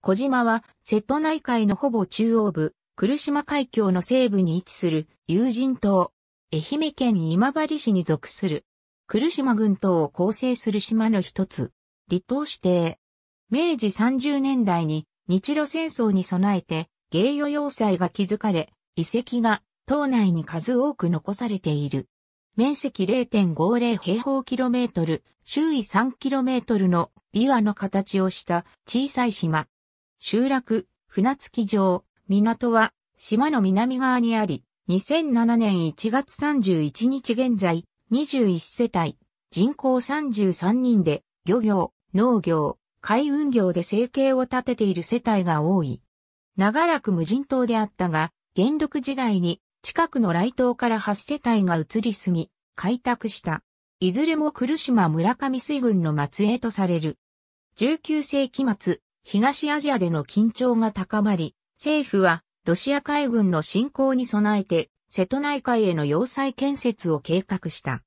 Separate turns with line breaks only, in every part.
小島は瀬戸内海のほぼ中央部、来島海峡の西部に位置する有人島。愛媛県今治市に属する。来島群島を構成する島の一つ。離島指定。明治30年代に日露戦争に備えて芸与要塞が築かれ、遺跡が島内に数多く残されている。面積0.50平方キロメートル、周囲3キロメートルの琵琶の形をした小さい島。集落、船着城、港は、島の南側にあり、2007年1月31日現在、21世帯、人口33人で、漁業、農業、海運業で生計を立てている世帯が多い。長らく無人島であったが、元禄時代に近くの来島から8世帯が移り住み、開拓した。いずれも来島村上水軍の末裔とされる。19世紀末、東アジアでの緊張が高まり、政府はロシア海軍の侵攻に備えて、瀬戸内海への要塞建設を計画した。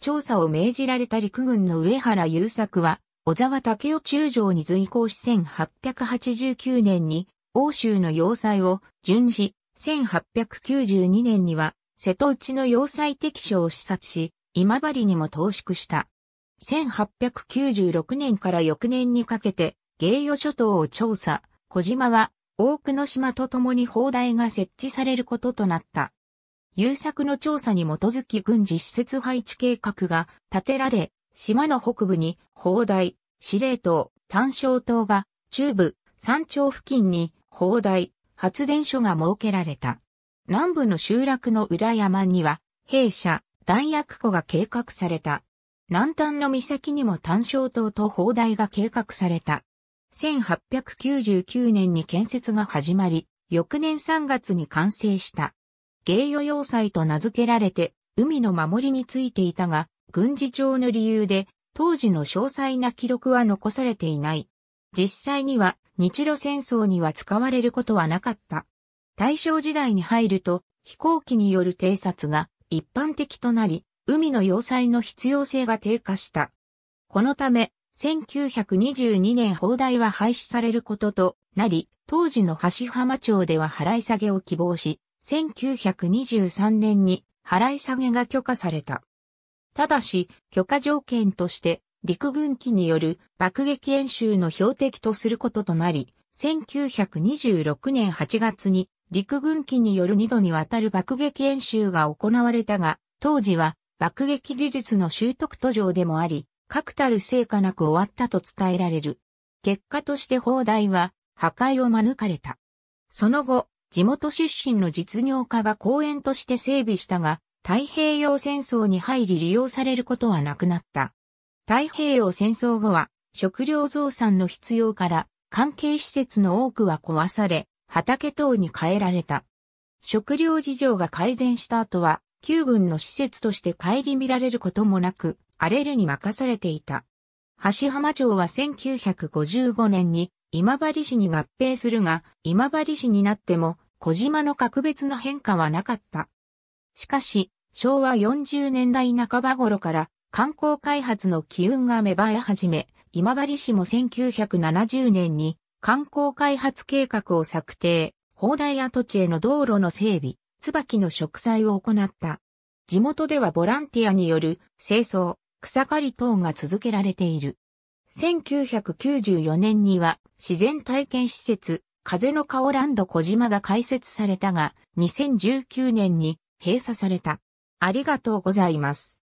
調査を命じられた陸軍の上原優作は、小沢武雄中将に随行し1889年に、欧州の要塞を巡視、1892年には、瀬戸内の要塞敵所を視察し、今治にも投縮した。1896年から翌年にかけて、芸予諸島を調査、小島は多くの島と共に砲台が設置されることとなった。優作の調査に基づき軍事施設配置計画が立てられ、島の北部に砲台、司令塔、単焦塔が、中部、山頂付近に砲台、発電所が設けられた。南部の集落の裏山には、兵舎、弾薬庫が計画された。南端の岬にも単焦塔と砲台が計画された。1899年に建設が始まり、翌年3月に完成した。芸予要塞と名付けられて、海の守りについていたが、軍事上の理由で、当時の詳細な記録は残されていない。実際には、日露戦争には使われることはなかった。大正時代に入ると、飛行機による偵察が一般的となり、海の要塞の必要性が低下した。このため、1922年砲台は廃止されることとなり、当時の橋浜町では払い下げを希望し、1923年に払い下げが許可された。ただし、許可条件として、陸軍機による爆撃演習の標的とすることとなり、1926年8月に陸軍機による2度にわたる爆撃演習が行われたが、当時は爆撃技術の習得途上でもあり、確たる成果なく終わったと伝えられる。結果として砲台は破壊を免れた。その後、地元出身の実業家が公園として整備したが、太平洋戦争に入り利用されることはなくなった。太平洋戦争後は、食料増産の必要から、関係施設の多くは壊され、畑等に変えられた。食料事情が改善した後は、旧軍の施設として顧みられることもなく、荒れるに任されていた。橋浜町は1955年に今治市に合併するが、今治市になっても小島の格別の変化はなかった。しかし、昭和40年代半ば頃から観光開発の機運が芽生え始め、今治市も1970年に観光開発計画を策定、砲台跡地への道路の整備、椿の植栽を行った。地元ではボランティアによる清掃、草刈り等が続けられている。1994年には自然体験施設、風の顔ランド小島が開設されたが、2019年に閉鎖された。ありがとうございます。